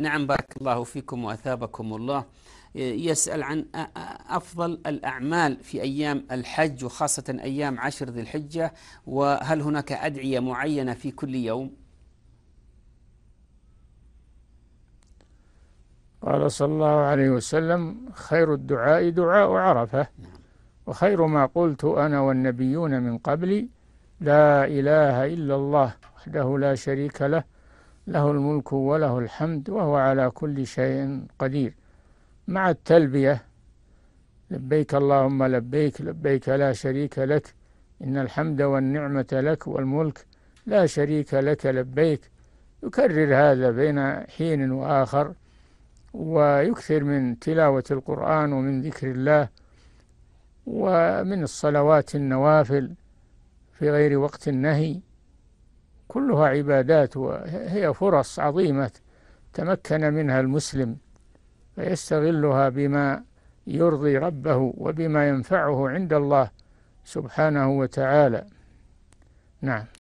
نعم بارك الله فيكم واثابكم الله يسال عن افضل الاعمال في ايام الحج وخاصه ايام عشر ذي الحجه وهل هناك ادعيه معينه في كل يوم؟ قال صلى الله عليه وسلم خير الدعاء دعاء عرفه نعم. وخير ما قلت انا والنبيون من قبلي لا اله الا الله وحده لا شريك له له الملك وله الحمد وهو على كل شيء قدير مع التلبية لبيك اللهم لبيك لبيك لا شريك لك إن الحمد والنعمة لك والملك لا شريك لك لبيك يكرر هذا بين حين وآخر ويكثر من تلاوة القرآن ومن ذكر الله ومن الصلوات النوافل في غير وقت النهي كلها عبادات وهي فرص عظيمة تمكن منها المسلم فيستغلها بما يرضي ربه وبما ينفعه عند الله سبحانه وتعالى نعم